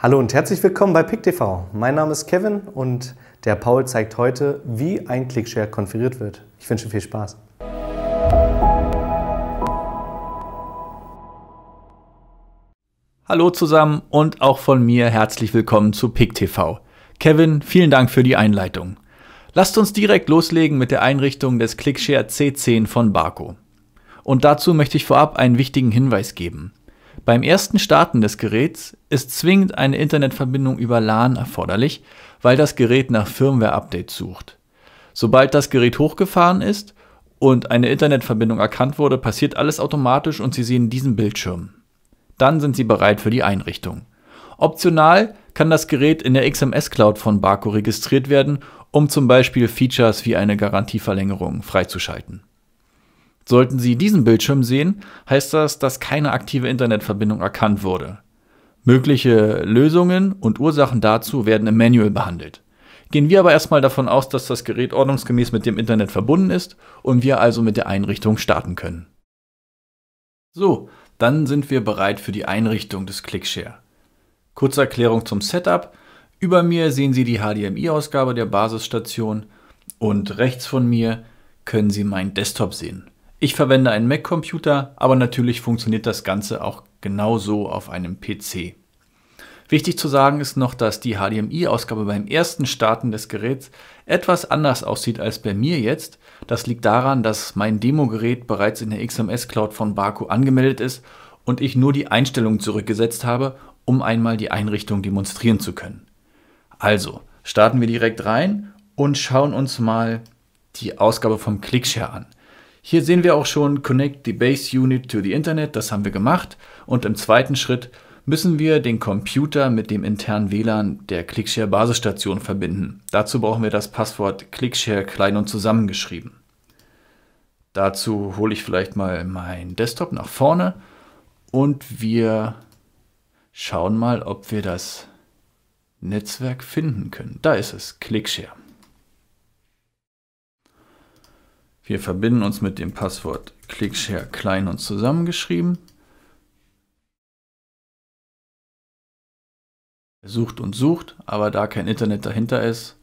Hallo und herzlich willkommen bei PicTV. Mein Name ist Kevin und der Paul zeigt heute, wie ein Clickshare konfiguriert wird. Ich wünsche viel Spaß. Hallo zusammen und auch von mir herzlich willkommen zu PicTV. Kevin, vielen Dank für die Einleitung. Lasst uns direkt loslegen mit der Einrichtung des Clickshare C10 von Barco. Und dazu möchte ich vorab einen wichtigen Hinweis geben. Beim ersten Starten des Geräts ist zwingend eine Internetverbindung über LAN erforderlich, weil das Gerät nach Firmware-Updates sucht. Sobald das Gerät hochgefahren ist und eine Internetverbindung erkannt wurde, passiert alles automatisch und Sie sehen diesen Bildschirm. Dann sind Sie bereit für die Einrichtung. Optional kann das Gerät in der XMS-Cloud von Barco registriert werden, um zum Beispiel Features wie eine Garantieverlängerung freizuschalten. Sollten Sie diesen Bildschirm sehen, heißt das, dass keine aktive Internetverbindung erkannt wurde. Mögliche Lösungen und Ursachen dazu werden im Manual behandelt. Gehen wir aber erstmal davon aus, dass das Gerät ordnungsgemäß mit dem Internet verbunden ist und wir also mit der Einrichtung starten können. So, dann sind wir bereit für die Einrichtung des Clickshare. Kurze Erklärung zum Setup. Über mir sehen Sie die HDMI-Ausgabe der Basisstation und rechts von mir können Sie meinen Desktop sehen. Ich verwende einen Mac-Computer, aber natürlich funktioniert das Ganze auch genauso auf einem PC. Wichtig zu sagen ist noch, dass die HDMI-Ausgabe beim ersten Starten des Geräts etwas anders aussieht als bei mir jetzt. Das liegt daran, dass mein Demo-Gerät bereits in der XMS-Cloud von Baku angemeldet ist und ich nur die Einstellungen zurückgesetzt habe, um einmal die Einrichtung demonstrieren zu können. Also, starten wir direkt rein und schauen uns mal die Ausgabe vom Clickshare an. Hier sehen wir auch schon Connect the Base Unit to the Internet, das haben wir gemacht. Und im zweiten Schritt müssen wir den Computer mit dem internen WLAN der Clickshare Basisstation verbinden. Dazu brauchen wir das Passwort Clickshare klein und zusammengeschrieben. Dazu hole ich vielleicht mal meinen Desktop nach vorne und wir schauen mal, ob wir das Netzwerk finden können. Da ist es, Clickshare. Wir verbinden uns mit dem Passwort Clickshare klein und zusammengeschrieben. Er sucht und sucht, aber da kein Internet dahinter ist,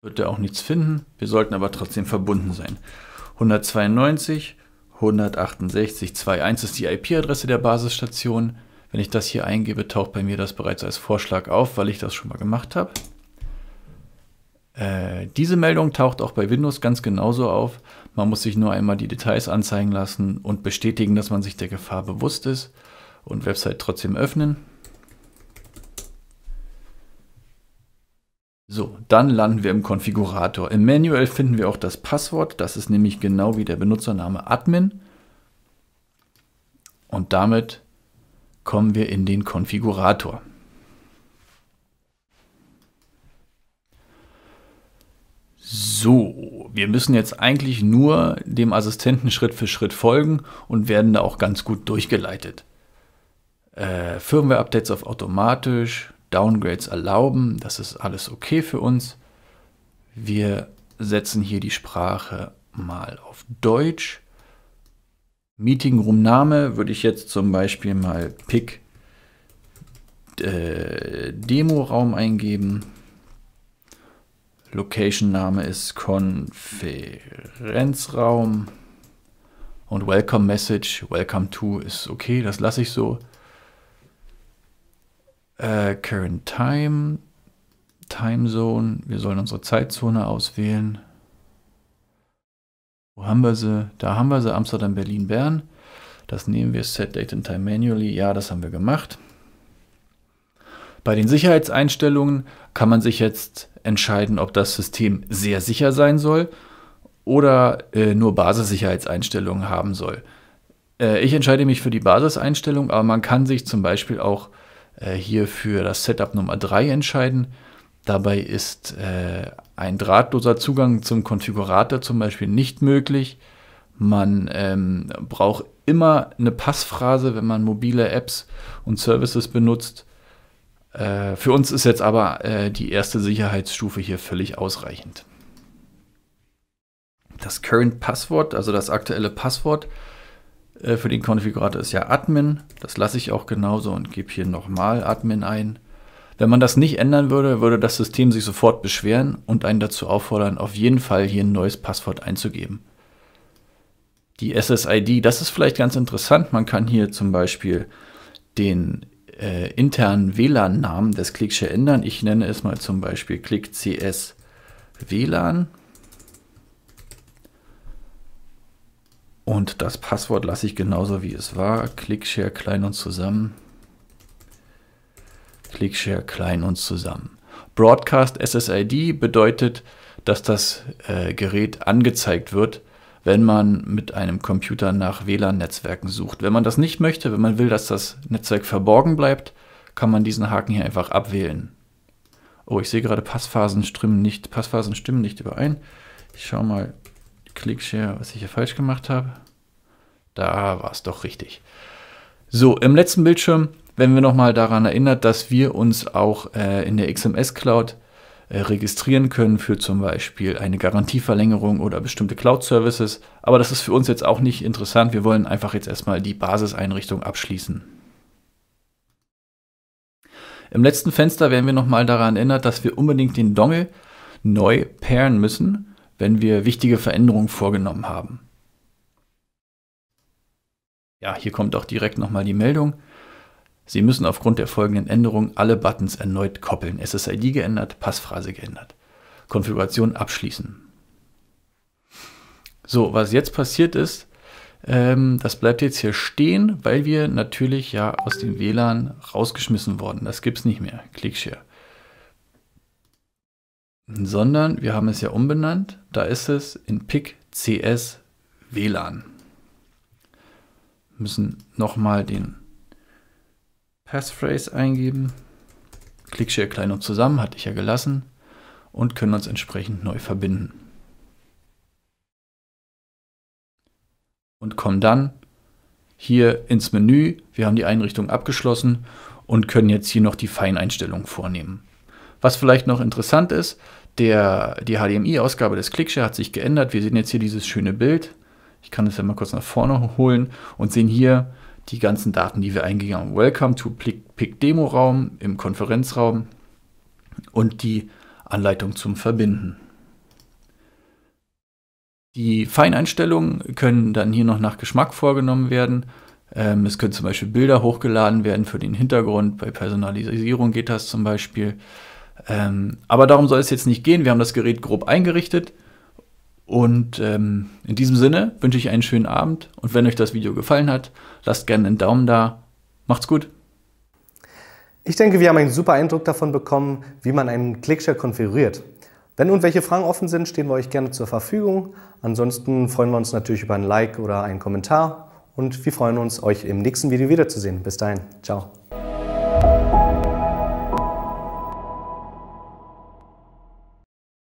wird er auch nichts finden. Wir sollten aber trotzdem verbunden sein. 192 168.2.1 ist die IP-Adresse der Basisstation. Wenn ich das hier eingebe, taucht bei mir das bereits als Vorschlag auf, weil ich das schon mal gemacht habe. Äh, diese Meldung taucht auch bei Windows ganz genauso auf. Man muss sich nur einmal die Details anzeigen lassen und bestätigen, dass man sich der Gefahr bewusst ist und Website trotzdem öffnen. So, dann landen wir im Konfigurator. Im Manual finden wir auch das Passwort. Das ist nämlich genau wie der Benutzername Admin. Und damit kommen wir in den Konfigurator. So, wir müssen jetzt eigentlich nur dem Assistenten Schritt für Schritt folgen und werden da auch ganz gut durchgeleitet. Äh, Firmware-Updates auf automatisch, Downgrades erlauben, das ist alles okay für uns. Wir setzen hier die Sprache mal auf Deutsch. Meeting-Room-Name würde ich jetzt zum Beispiel mal Pick äh, Demo-Raum eingeben. Location-Name ist Konferenzraum. Und Welcome Message, Welcome to ist okay, das lasse ich so. Äh, current Time, Time Zone, wir sollen unsere Zeitzone auswählen. Wo haben wir sie? Da haben wir sie, Amsterdam, Berlin, Bern. Das nehmen wir, Set Date and Time Manually. Ja, das haben wir gemacht. Bei den Sicherheitseinstellungen kann man sich jetzt entscheiden, ob das System sehr sicher sein soll oder äh, nur Basissicherheitseinstellungen haben soll. Äh, ich entscheide mich für die Basiseinstellung, aber man kann sich zum Beispiel auch äh, hier für das Setup Nummer 3 entscheiden. Dabei ist äh, ein drahtloser Zugang zum Konfigurator zum Beispiel nicht möglich. Man ähm, braucht immer eine Passphrase, wenn man mobile Apps und Services benutzt. Äh, für uns ist jetzt aber äh, die erste Sicherheitsstufe hier völlig ausreichend. Das Current Passwort, also das aktuelle Passwort äh, für den Konfigurator ist ja Admin. Das lasse ich auch genauso und gebe hier nochmal Admin ein. Wenn man das nicht ändern würde, würde das System sich sofort beschweren und einen dazu auffordern, auf jeden Fall hier ein neues Passwort einzugeben. Die SSID, das ist vielleicht ganz interessant. Man kann hier zum Beispiel den äh, internen WLAN-Namen des Klicks ändern. Ich nenne es mal zum Beispiel Klick CS WLAN. Und das Passwort lasse ich genauso wie es war. Clickshare klein und zusammen. Clickshare klein und zusammen. Broadcast SSID bedeutet, dass das äh, Gerät angezeigt wird, wenn man mit einem Computer nach WLAN-Netzwerken sucht. Wenn man das nicht möchte, wenn man will, dass das Netzwerk verborgen bleibt, kann man diesen Haken hier einfach abwählen. Oh, ich sehe gerade, Passphasen stimmen nicht, Passphasen stimmen nicht überein. Ich schaue mal, Clickshare, was ich hier falsch gemacht habe. Da war es doch richtig. So, im letzten Bildschirm werden wir nochmal daran erinnert, dass wir uns auch äh, in der XMS Cloud äh, registrieren können für zum Beispiel eine Garantieverlängerung oder bestimmte Cloud-Services. Aber das ist für uns jetzt auch nicht interessant. Wir wollen einfach jetzt erstmal die Basiseinrichtung abschließen. Im letzten Fenster werden wir nochmal daran erinnert, dass wir unbedingt den Dongle neu pairen müssen, wenn wir wichtige Veränderungen vorgenommen haben. Ja, hier kommt auch direkt nochmal die Meldung. Sie müssen aufgrund der folgenden Änderung alle Buttons erneut koppeln. SSID geändert, Passphrase geändert. Konfiguration abschließen. So, was jetzt passiert ist, ähm, das bleibt jetzt hier stehen, weil wir natürlich ja aus dem WLAN rausgeschmissen wurden. Das gibt es nicht mehr. Clickshare. Sondern wir haben es ja umbenannt. Da ist es in PIC CS WLAN. Müssen nochmal den Passphrase eingeben, Clickshare klein und zusammen, hatte ich ja gelassen, und können uns entsprechend neu verbinden. Und kommen dann hier ins Menü. Wir haben die Einrichtung abgeschlossen und können jetzt hier noch die Feineinstellungen vornehmen. Was vielleicht noch interessant ist, der, die HDMI-Ausgabe des Clickshare hat sich geändert. Wir sehen jetzt hier dieses schöne Bild. Ich kann es ja mal kurz nach vorne holen und sehen hier, die ganzen Daten, die wir eingegangen haben. Welcome to pic demo raum im Konferenzraum und die Anleitung zum Verbinden. Die Feineinstellungen können dann hier noch nach Geschmack vorgenommen werden. Ähm, es können zum Beispiel Bilder hochgeladen werden für den Hintergrund. Bei Personalisierung geht das zum Beispiel. Ähm, aber darum soll es jetzt nicht gehen. Wir haben das Gerät grob eingerichtet. Und ähm, in diesem Sinne wünsche ich einen schönen Abend und wenn euch das Video gefallen hat, lasst gerne einen Daumen da. Macht's gut. Ich denke, wir haben einen super Eindruck davon bekommen, wie man einen Clickshare konfiguriert. Wenn irgendwelche Fragen offen sind, stehen wir euch gerne zur Verfügung. Ansonsten freuen wir uns natürlich über ein Like oder einen Kommentar und wir freuen uns, euch im nächsten Video wiederzusehen. Bis dahin, ciao.